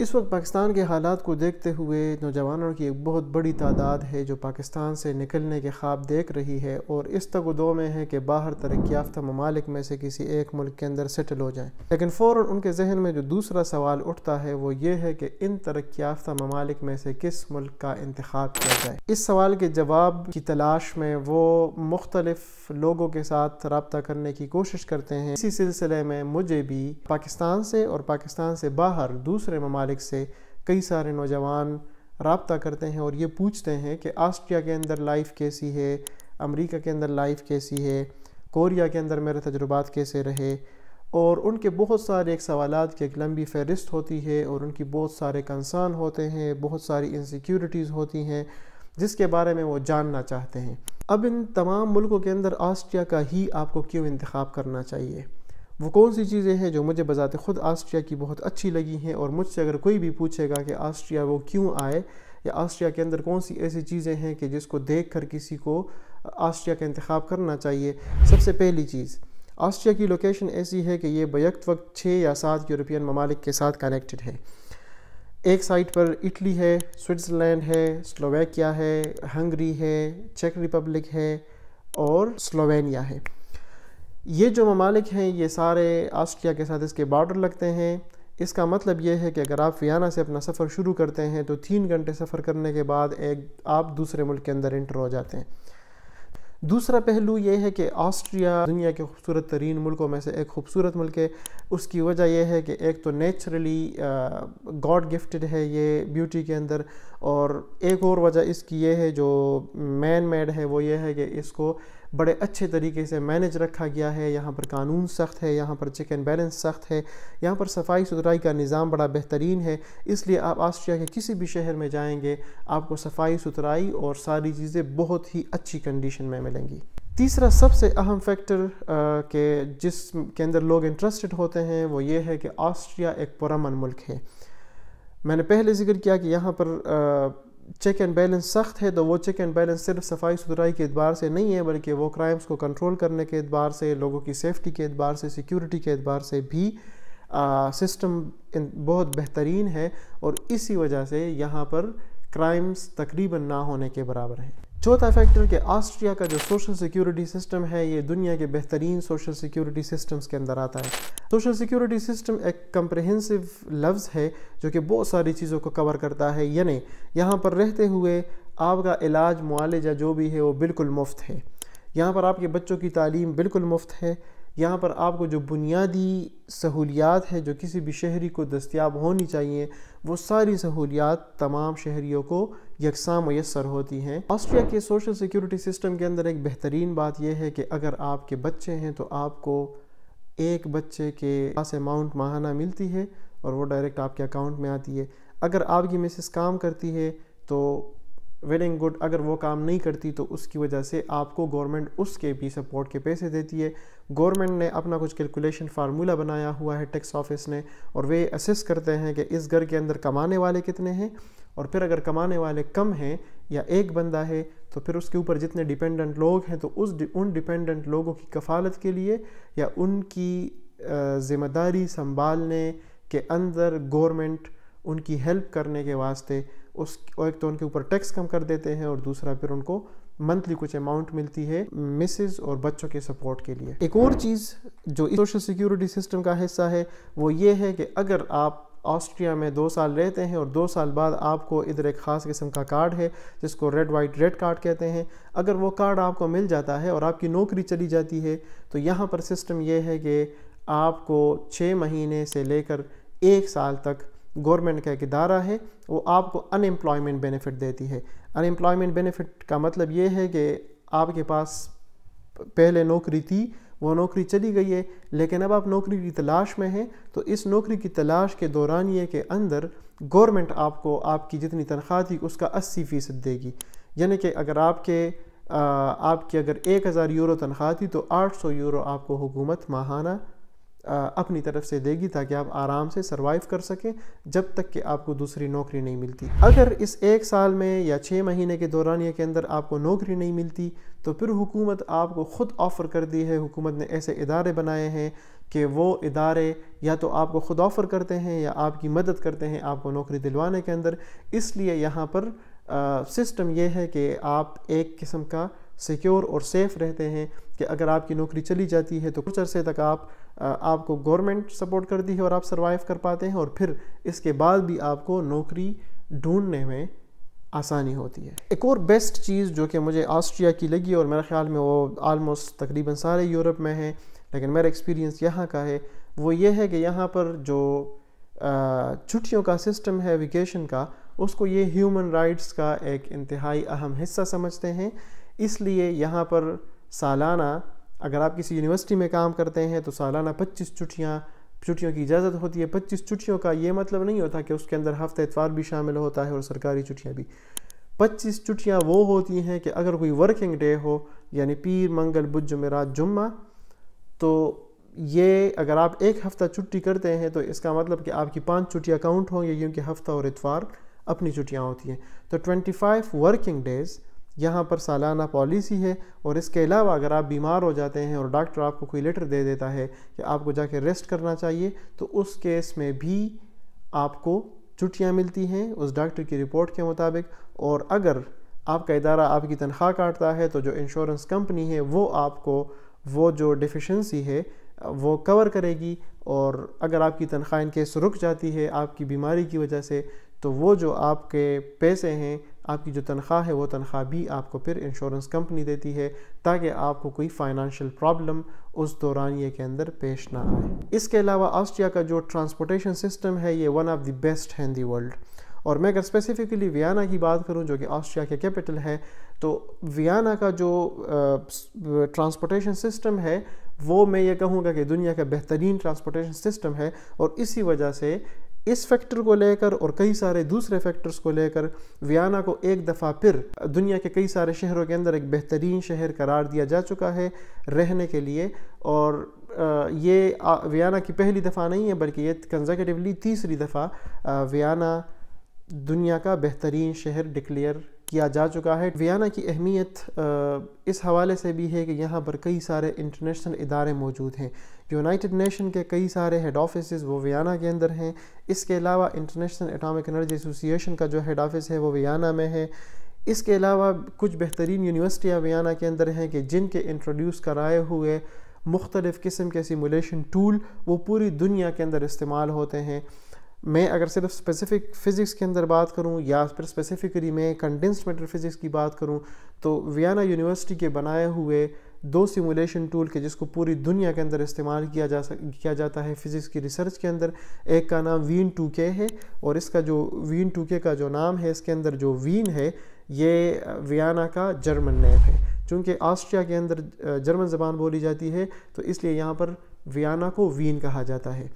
इस वक्त पाकिस्तान के हालात को देखते हुए नौजवानों की एक बहुत बड़ी तादाद है जो पाकिस्तान से निकलने के ख्वाब देख रही है और इस तक दो में है कि बाहर तरक् याफ्ता ममालिक में से किसी एक मुल्क के अंदर सेटल हो जाए लेकिन फ़ौर उनके जहन में जो दूसरा सवाल उठता है वो ये है कि इन तरक् याफ्ता ममालिक में से किस मुल्क का इंतखब किया जाए इस सवाल के जवाब की तलाश में वो मुख्तलफ़ लोगों के साथ रबता करने की कोशिश करते हैं इसी सिलसिले में मुझे भी पाकिस्तान से और पाकिस्तान से बाहर दूसरे ममालिक तारिक से कई सारे नौजवान रबता करते हैं और ये पूछते हैं कि आस्ट्रिया के अंदर लाइफ कैसी है अमेरिका के अंदर लाइफ कैसी है कोरिया के अंदर मेरे तजुर्बा कैसे रहे और उनके बहुत सारे एक सवाल की एक लंबी फहरिस्त होती है और उनकी बहुत सारे कंसान होते हैं बहुत सारी इनसिक्योरिटीज़ होती हैं जिसके बारे में वो जानना चाहते हैं अब इन तमाम मुल्कों के अंदर आस्ट्रिया का ही आपको क्यों इंतखब करना चाहिए वो कौन सी चीज़ें हैं जो मुझे बजाते ख़ुद आस्ट्रिया की बहुत अच्छी लगी हैं और मुझसे अगर कोई भी पूछेगा कि आस्ट्रिया वो क्यों आए या आस्ट्रिया के अंदर कौन सी ऐसी चीज़ें हैं कि जिसको देख कर किसी को आस्ट्रिया का इंतखब करना चाहिए सबसे पहली चीज़ आस्ट्रिया की लोकेशन ऐसी है कि ये बैक्ट वक्त छः या सात यूरोपियन ममालिक के साथ कनेक्टेड है एक साइड पर इटली है स्विट्ज़रलैंड है स्लोवेकिया है हंगरी है चेक रिपब्लिक है और स्लोवेनिया है ये जो ममालिक हैं ये सारे आस्ट्रिया के साथ इसके बॉर्डर लगते हैं इसका मतलब ये है कि अगर आप वियाना से अपना सफ़र शुरू करते हैं तो तीन घंटे सफ़र करने के बाद एक आप दूसरे मुल्क के अंदर इंटर हो जाते हैं दूसरा पहलू ये है कि ऑस्ट्रिया दुनिया के खूबसूरत तरीन मुल्कों में से एक खूबसूरत मुल्क है उसकी वजह यह है कि एक तो नेचुरली गॉड गिफ्टेड है ये ब्यूटी के अंदर और एक और वजह इसकी ये है जो मैन मेड है वो ये है कि इसको बड़े अच्छे तरीके से मैनेज रखा गया है यहाँ पर कानून सख्त है यहाँ पर चेक एंड बैलेंस सख्त है यहाँ पर सफाई सुथराई का निज़ाम बड़ा बेहतरीन है इसलिए आप ऑस्ट्रिया के किसी भी शहर में जाएंगे आपको सफाई सुथराई और सारी चीज़ें बहुत ही अच्छी कंडीशन में मिलेंगी तीसरा सबसे अहम फैक्टर के जिस के अंदर लोग इंटरेस्टेड होते हैं वो ये है कि ऑस्ट्रिया एक पुरमन मुल्क है मैंने पहले जिक्र किया कि यहाँ पर चेक एंड बैलेंस सख्त है तो वो चेक एंड बैलेंस सिर्फ सफाई सुथराई के अतबार से नहीं है बल्कि वो क्राइम्स को कंट्रोल करने के अतबार से लोगों की सेफ्टी के अतबार से सिक्योरिटी के अतबार से भी सिस्टम बहुत बेहतरीन है और इसी वजह से यहाँ पर क्राइम्स तकरीबन ना होने के बराबर हैं चौथा फैक्टर कि ऑस्ट्रिया का जो सोशल सिक्योरिटी सिस्टम है ये दुनिया के बेहतरीन सोशल सिक्योरिटी सिस्टम्स के अंदर आता है सोशल सिक्योरिटी सिस्टम एक कम्प्रहेंसिव लफ्ज़ है जो कि बहुत सारी चीज़ों को कवर करता है यानी यहाँ पर रहते हुए आपका इलाज मुआलजा जो भी है वो बिल्कुल मुफ्त है यहाँ पर आपके बच्चों की तालीम बिल्कुल मुफ्त है यहाँ पर आपको जो बुनियादी सहूलियात है जो किसी भी शहरी को दस्तियाब होनी चाहिए वो सारी सहूलियात तमाम शहरीों को यकसा मैसर होती हैं ऑस्ट्रिया के सोशल सिक्योरिटी सिस्टम के अंदर एक बेहतरीन बात यह है कि अगर आपके बच्चे हैं तो आपको एक बच्चे के पास अमाउंट माहाना मिलती है और वो डायरेक्ट आपके अकाउंट में आती है अगर आपकी मिसेस काम करती है तो वेल एंड गुड अगर वो काम नहीं करती तो उसकी वजह से आपको गवर्नमेंट उसके भी सपोर्ट के पैसे देती है गवर्नमेंट ने अपना कुछ कैलकुलेशन फार्मूला बनाया हुआ है टैक्स ऑफिस ने और वे असेस करते हैं कि इस घर के अंदर कमाने वाले कितने हैं और फिर अगर कमाने वाले कम हैं या एक बंदा है तो फिर उसके ऊपर जितने डिपेंडेंट लोग हैं तो उस उन डिपेंडेंट लोगों की कफालत के लिए या उनकी ज़िम्मेदारी संभालने के अंदर गवर्नमेंट उनकी हेल्प करने के वास्ते उस एक तो उनके ऊपर टैक्स कम कर देते हैं और दूसरा फिर उनको मंथली कुछ अमाउंट मिलती है मिसेज और बच्चों के सपोर्ट के लिए एक और चीज़ जो सोशल सिक्योरिटी सिस्टम का हिस्सा है वो ये है कि अगर आप ऑस्ट्रिया में दो साल रहते हैं और दो साल बाद आपको इधर एक ख़ास किस्म का कार्ड है जिसको रेड वाइट रेड कार्ड कहते हैं अगर वो कार्ड आपको मिल जाता है और आपकी नौकरी चली जाती है तो यहाँ पर सिस्टम ये है कि आपको छः महीने से लेकर एक साल तक गवर्नमेंट का एक इदारा है वो आपको अनएम्प्लॉयमेंट बेनिफिट देती है अनएम्प्लॉयमेंट बेनिफिट का मतलब ये है कि आपके पास पहले नौकरी थी वो नौकरी चली गई है लेकिन अब आप नौकरी की तलाश में हैं तो इस नौकरी की तलाश के दौरान ये के अंदर गवर्नमेंट आपको आपकी जितनी तनख्वाह थी उसका अस्सी फ़ीसद देगी यानी कि अगर आपके आपकी अगर एक हज़ार यूरो तनख्वाह थी तो आठ सौ यूरो आपको हुकूमत माहाना अपनी तरफ से देगी ताकि आप आराम से सर्वाइव कर सकें जब तक कि आपको दूसरी नौकरी नहीं मिलती अगर इस एक साल में या छः महीने के दौरान ये के अंदर आपको नौकरी नहीं मिलती तो फिर हुकूमत आपको ख़ुद ऑफ़र कर दी है हुकूमत ने ऐसे इदारे बनाए हैं कि वो इदारे या तो आपको ख़ुद ऑफ़र करते हैं या आपकी मदद करते हैं आपको नौकरी दिलवाने के अंदर इसलिए यहाँ पर आ, सिस्टम ये है कि आप एक किस्म का सिक्योर और सेफ़ रहते हैं कि अगर आपकी नौकरी चली जाती है तो कुछ अरसे तक आप आपको गवर्नमेंट सपोर्ट करती है और आप सर्वाइव कर पाते हैं और फिर इसके बाद भी आपको नौकरी ढूंढने में आसानी होती है एक और बेस्ट चीज़ जो कि मुझे ऑस्ट्रिया की लगी और मेरे ख्याल में वो आलमोस्ट तकरीबन सारे यूरोप में हैं लेकिन मेरा एक्सपीरियंस यहाँ का है वो ये है कि यहाँ पर जो छुट्टियों का सिस्टम है वेकेशन का उसको ये ह्यूमन राइट्स का एक इंतहाई अहम हिस्सा समझते हैं इसलिए यहाँ पर सालाना अगर आप किसी यूनिवर्सिटी में काम करते हैं तो सालाना पच्चीस छुट्टियाँ छुट्टियों की इजाज़त होती है पच्चीस छुट्टियों का ये मतलब नहीं होता कि उसके अंदर हफ्ते एतवार भी शामिल होता है और सरकारी छुट्टियाँ भी पच्चीस छुट्टियाँ वो होती हैं कि अगर कोई वर्किंग डे हो यानी पीर मंगल बुध जुमेरात जुम्मा तो ये अगर आप एक हफ़्ता छुट्टी करते हैं तो इसका मतलब कि आपकी पांच छुट्टियाँ काउंट होंगी क्योंकि हफ्ता और इतवार अपनी छुट्टियाँ होती हैं तो 25 वर्किंग डेज़ यहाँ पर सालाना पॉलिसी है और इसके अलावा अगर आप बीमार हो जाते हैं और डॉक्टर आपको कोई लेटर दे देता है कि आपको जाके रेस्ट करना चाहिए तो उस केस में भी आपको छुट्टियाँ मिलती हैं उस डॉक्टर की रिपोर्ट के मुताबिक और अगर आपका इदारा आपकी तनख्वाह काटता है तो जो इंश्योरेंस कंपनी है वो आपको वो जो डिफिशेंसी है वो कवर करेगी और अगर आपकी तनख्वाह इन केस रुक जाती है आपकी बीमारी की वजह से तो वो जो आपके पैसे हैं आपकी जो तनख्वाह है वो तनख्वाह भी आपको फिर इंश्योरेंस कंपनी देती है ताकि आपको कोई फाइनेंशियल प्रॉब्लम उस दौरान ये के अंदर पेश ना आए इसके अलावा ऑस्ट्रिया का जो ट्रांसपोर्टेशन सिस्टम है ये वन ऑफ द बेस्ट है इन दी वर्ल्ड और मैं अगर स्पेसिफिकली वियाना की बात करूँ जो कि ऑस्ट्रिया के कैपिटल है तो वियाना का जो ट्रांसपोर्टेशन सिस्टम है वो मैं ये कहूँगा कि दुनिया का बेहतरीन ट्रांसपोर्टेशन सिस्टम है और इसी वजह से इस फैक्टर को लेकर और कई सारे दूसरे फैक्टर्स को लेकर वियाना को एक दफ़ा फिर दुनिया के कई सारे शहरों के अंदर एक बेहतरीन शहर करार दिया जा चुका है रहने के लिए और ये वियाना की पहली दफ़ा नहीं है बल्कि ये कंजर्वेटिवली तीसरी दफ़ा वियाना दुनिया का बेहतरीन शहर डिक्लेयर किया जा चुका है वियाना की अहमियत इस हवाले से भी है कि यहाँ पर कई सारे इंटरनेशनल इदारे मौजूद हैं यूनाइटेड नेशन के कई सारे हेड ऑफिस वो वियाना के अंदर हैं इसके अलावा इंटरनेशनल एटॉमिक एनर्जी एसोसिएशन का जो हेड ऑफिस है वो वियाना में है इसके अलावा कुछ बेहतरीन यूनिवर्सिटियाँ वियाना के अंदर हैं कि जिनके इंट्रोड्यूस कराए हुए मुख्तलिफ़ किस्म के सिमुलेशन टूल वो पूरी दुनिया के अंदर इस्तेमाल होते हैं मैं अगर सिर्फ स्पेसिफिक फ़िज़िक्स के अंदर बात करूं या फिर स्पेसिफिकली मैं कंडेंस्ड मैटर फिज़िक्स की बात करूं तो वियना यूनिवर्सिटी के बनाए हुए दो सिमुलेशन टूल के जिसको पूरी दुनिया के अंदर इस्तेमाल किया जा सक किया जाता है फिज़िक्स की रिसर्च के अंदर एक का नाम वीन टू के है और इसका जो वीन टू के का जो नाम है इसके अंदर जो वीन है ये वियाना का जर्मन नेम है चूँकि ऑस्ट्रिया के अंदर जर्मन ज़बान बोली जाती है तो इसलिए यहाँ पर वियाना को वीन कहा जाता है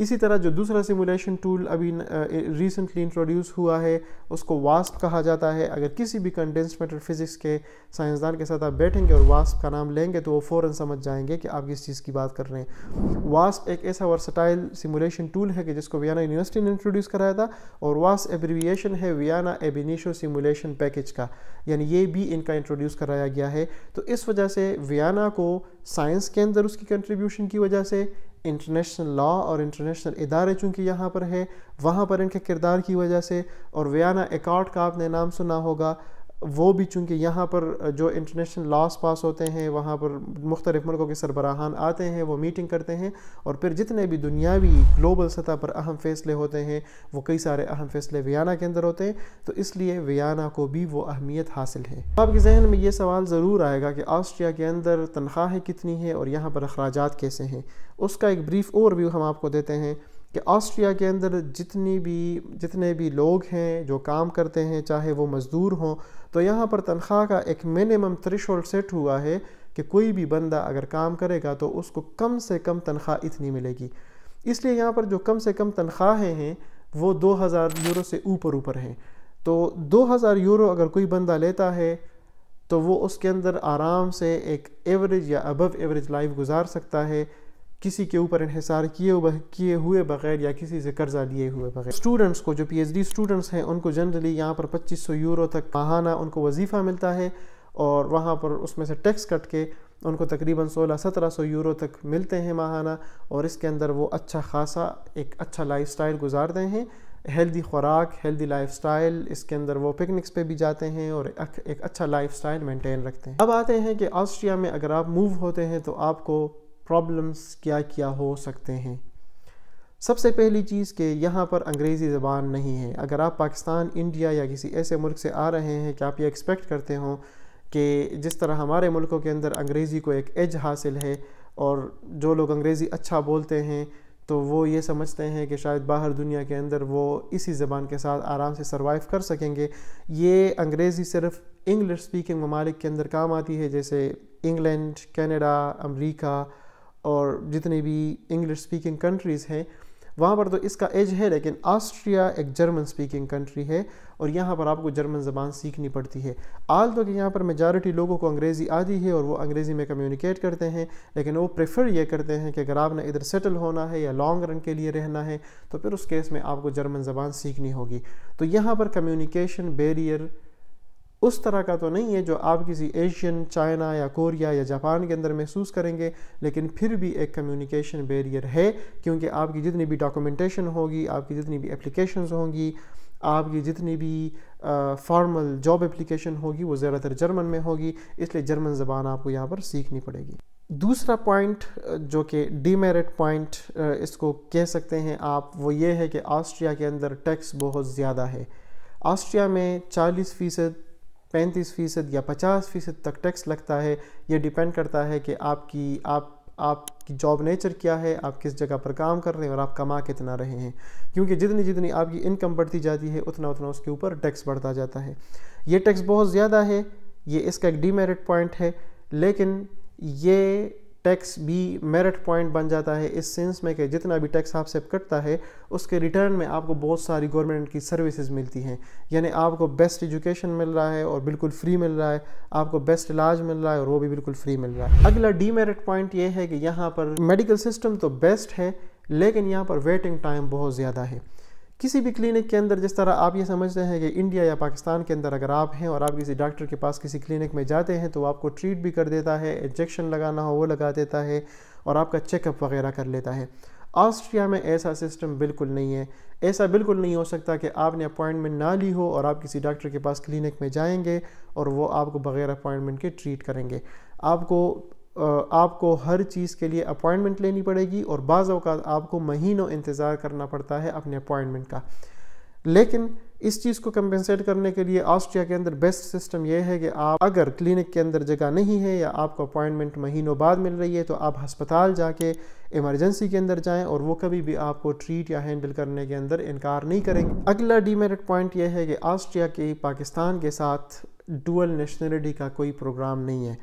इसी तरह जो दूसरा सिमुलेशन टूल अभी रिसेंटली इंट्रोड्यूस हुआ है उसको वास्प कहा जाता है अगर किसी भी कंडेंस मेटर फिज़िक्स के साइंसदान के साथ आप बैठेंगे और वास्प का नाम लेंगे तो वो फ़ौर समझ जाएंगे कि आप किस चीज़ की बात कर रहे हैं वास्प एक ऐसा वर्सटाइल सिमुलेशन टूल है कि जिसको वियाना यूनिवर्सिटी ने इंट्रोड्यूस कराया था और वास्प एब्रीविएशन है वियाना एबिनिशो सिमुलेशन पैकेज का यानी ये भी इनका इंट्रोड्यूस कराया गया है तो इस वजह से वियाना को साइंस के अंदर उसकी कंट्रीब्यूशन की वजह से इंटरनेशनल लॉ और इंटरनेशनल इदारे चूँकि यहाँ पर है वहाँ पर इनके किरदार की वजह से और वियाना एकॉर्ड का आपने नाम सुना होगा वो भी चूँकि यहाँ पर जो इंटरनेशनल लॉस पास होते हैं वहाँ पर मुख्तलिफ मुल्कों के सरबराहान आते हैं वो मीटिंग करते हैं और फिर जितने भी दुनियावी ग्लोबल सतह पर अहम फ़ैसले होते हैं वो कई सारे अहम फ़ैसले वियाना के अंदर होते हैं तो इसलिए वियाना को भी वो अहमियत हासिल है तो आपके जहन में ये सवाल ज़रूर आएगा कि ऑस्ट्रिया के अंदर तनख्वाहें कितनी है और यहाँ पर अखराज कैसे हैं उसका एक ब्रीफ ओवरव्यू हम आपको देते हैं कि ऑस्ट्रिया के अंदर जितनी भी जितने भी लोग हैं जो काम करते हैं चाहे वो मज़दूर हों तो यहाँ पर तनख्वाह का एक मिनिमम थ्रेशोल्ड सेट हुआ है कि कोई भी बंदा अगर काम करेगा तो उसको कम से कम तनख्वाह इतनी मिलेगी इसलिए यहाँ पर जो कम से कम तनख्वाहें हैं वो हज़ार यूरो से ऊपर ऊपर हैं तो हज़ार यूरो अगर कोई बंदा लेता है तो वो उसके अंदर आराम से एक एवरेज या अबव एवरेज लाइफ गुजार सकता है किसी के ऊपर इहसार किए किए हुए बगैर या किसी से कर्जा लिए हुए बगैर स्टूडेंट्स को जो पीएचडी स्टूडेंट्स हैं उनको जनरली यहाँ पर 2500 यूरो तक माहाना उनको वजीफ़ा मिलता है और वहाँ पर उसमें से टैक्स कट के उनको तकरीबन 16-1700 यूरो तक मिलते हैं माहाना और इसके अंदर वो अच्छा खासा एक अच्छा स्टाइल गुजारते हैं हेल्दी खुराक हेल्दी लाइफस्टाइल इसके अंदर वो पिकनिक्स पे भी जाते हैं और एक अच्छा लाइफस्टाइल मेंटेन रखते हैं अब आते हैं कि ऑस्ट्रिया में अगर आप मूव होते हैं तो आपको प्रॉब्लम्स क्या क्या हो सकते हैं सबसे पहली चीज़ कि यहाँ पर अंग्रेज़ी ज़बान नहीं है अगर आप पाकिस्तान इंडिया या किसी ऐसे मुल्क से आ रहे हैं कि आप ये एक्सपेक्ट करते हों कि जिस तरह हमारे मुल्कों के अंदर अंग्रेज़ी को एक एज हासिल है और जो लोग अंग्रेज़ी अच्छा बोलते हैं तो वो ये समझते हैं कि शायद बाहर दुनिया के अंदर वो इसी ज़बान के साथ आराम से सर्वाइव कर सकेंगे ये अंग्रेज़ी सिर्फ इंग्लिश स्पीकिंग ममालिक के अंदर काम आती है जैसे इंग्लैंड कनाडा अमेरिका और जितने भी इंग्लिश स्पीकिंग कंट्रीज़ हैं वहाँ पर तो इसका एज है लेकिन ऑस्ट्रिया एक जर्मन स्पीकिंग कंट्री है और यहाँ पर आपको जर्मन ज़बान सीखनी पड़ती है आल तो कि यहाँ पर मेजॉरिटी लोगों को अंग्रेज़ी आती है और वो अंग्रेज़ी में कम्युनिकेट करते हैं लेकिन वो प्रेफर ये करते हैं कि अगर आपने इधर सेटल होना है या लॉन्ग रन के लिए रहना है तो फिर उस केस में आपको जर्मन ज़बान सीखनी होगी तो यहाँ पर कम्युनिकेशन बेरियर उस तरह का तो नहीं है जो आप किसी एशियन चाइना या कोरिया या जापान के अंदर महसूस करेंगे लेकिन फिर भी एक कम्युनिकेशन बैरियर है क्योंकि आपकी जितनी भी डॉक्यूमेंटेशन होगी आपकी जितनी भी एप्लीकेशन होंगी आपकी जितनी भी फॉर्मल जॉब एप्लीकेशन होगी वो ज़्यादातर जर्मन में होगी इसलिए जर्मन ज़बान आपको यहाँ पर सीखनी पड़ेगी दूसरा पॉइंट जो कि डीमेरिट पॉइंट इसको कह सकते हैं आप वो ये है कि ऑस्ट्रिया के अंदर टैक्स बहुत ज़्यादा है ऑस्ट्रिया में 40 फ़ीसद पैंतीस फ़ीसद या पचास फ़ीसद तक टैक्स लगता है ये डिपेंड करता है कि आपकी आप आपकी जॉब नेचर क्या है आप किस जगह पर काम कर रहे हैं और आप कमा कितना रहे हैं क्योंकि जितनी जितनी आपकी इनकम बढ़ती जाती है उतना उतना उसके ऊपर टैक्स बढ़ता जाता है ये टैक्स बहुत ज़्यादा है ये इसका एक डीमेरिट पॉइंट है लेकिन ये टैक्स भी मेरिट पॉइंट बन जाता है इस सेंस में कि जितना भी टैक्स आपसे कटता है उसके रिटर्न में आपको बहुत सारी गवर्नमेंट की सर्विसेज मिलती हैं यानी आपको बेस्ट एजुकेशन मिल रहा है और बिल्कुल फ्री मिल रहा है आपको बेस्ट इलाज मिल रहा है और वो भी बिल्कुल फ्री मिल रहा है अगला डीमेरिट पॉइंट ये है कि यहाँ पर मेडिकल सिस्टम तो बेस्ट है लेकिन यहाँ पर वेटिंग टाइम बहुत ज़्यादा है किसी भी क्लिनिक के अंदर जिस तरह आप ये समझते हैं कि इंडिया या पाकिस्तान के अंदर अगर आप हैं और आप किसी डॉक्टर के पास किसी क्लिनिक में जाते हैं तो आपको ट्रीट भी कर देता है इंजेक्शन लगाना हो वो लगा देता है और आपका चेकअप वगैरह कर लेता है ऑस्ट्रिया में ऐसा सिस्टम बिल्कुल नहीं है ऐसा बिल्कुल नहीं हो सकता कि आपने अपॉइंटमेंट ना ली हो और आप किसी डॉक्टर के पास क्लिनिक में जाएंगे और वो आपको बग़ैर अपॉइंटमेंट के ट्रीट करेंगे आपको आपको हर चीज़ के लिए अपॉइंटमेंट लेनी पड़ेगी और बाज़ अवकात आपको महीनों इंतज़ार करना पड़ता है अपने अपॉइंटमेंट का लेकिन इस चीज़ को कंपेंसेट करने के लिए ऑस्ट्रिया के अंदर बेस्ट सिस्टम यह है कि आप अगर क्लिनिक के अंदर जगह नहीं है या आपको अपॉइंटमेंट महीनों बाद मिल रही है तो आप हस्पताल जाके इमरजेंसी के अंदर जाएं और वो कभी भी आपको ट्रीट या हैंडल करने के अंदर इनकार नहीं करेंगे अगला डीमेरिट पॉइंट यह है कि ऑस्ट्रिया के पाकिस्तान के साथ डुअल नेशनलिटी का कोई प्रोग्राम नहीं है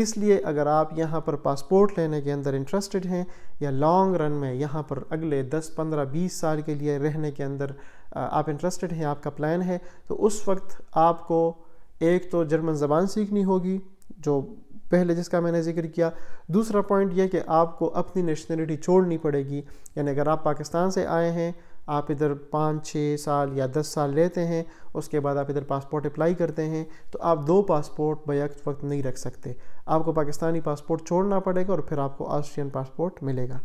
इसलिए अगर आप यहाँ पर पासपोर्ट लेने के अंदर इंटरेस्टेड हैं या लॉन्ग रन में यहाँ पर अगले 10, 15, 20 साल के लिए रहने के अंदर आप इंटरेस्टेड हैं आपका प्लान है तो उस वक्त आपको एक तो जर्मन ज़बान सीखनी होगी जो पहले जिसका मैंने जिक्र किया दूसरा पॉइंट यह कि आपको अपनी नेशनलिटी छोड़नी पड़ेगी यानी अगर आप पाकिस्तान से आए हैं आप इधर पाँच छः साल या दस साल रहते हैं उसके बाद आप इधर पासपोर्ट अप्लाई करते हैं तो आप दो पासपोर्ट बैक वक्त नहीं रख सकते आपको पाकिस्तानी पासपोर्ट छोड़ना पड़ेगा और फिर आपको ऑस्ट्रियन पासपोर्ट मिलेगा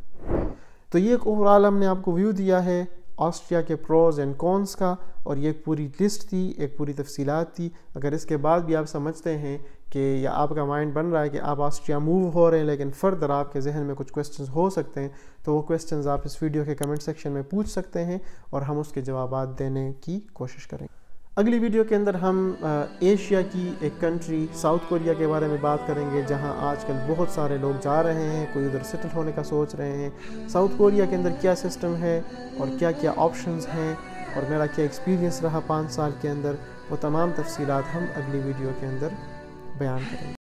तो ये एक ओवरऑल हमने आपको व्यू दिया है ऑस्ट्रिया के प्रोज एंड कॉन्स का और ये एक पूरी लिस्ट थी एक पूरी तफसीत थी अगर इसके बाद भी आप समझते हैं कि या आपका माइंड बन रहा है कि आप ऑस्ट्रिया मूव हो रहे हैं लेकिन फ़र्दर आपके जहन में कुछ क्वेश्चन हो सकते हैं तो वो क्वेश्चन आप इस वीडियो के कमेंट सेक्शन में पूछ सकते हैं और हम उसके जवाब देने की कोशिश करेंगे अगली वीडियो के अंदर हम एशिया की एक कंट्री साउथ कोरिया के बारे में बात करेंगे जहां आजकल बहुत सारे लोग जा रहे हैं कोई उधर सेटल होने का सोच रहे हैं साउथ कोरिया के अंदर क्या सिस्टम है और क्या क्या ऑप्शंस हैं और मेरा क्या एक्सपीरियंस रहा पाँच साल के अंदर वो तमाम तफसीत हम अगली वीडियो के अंदर Beyond Beyond.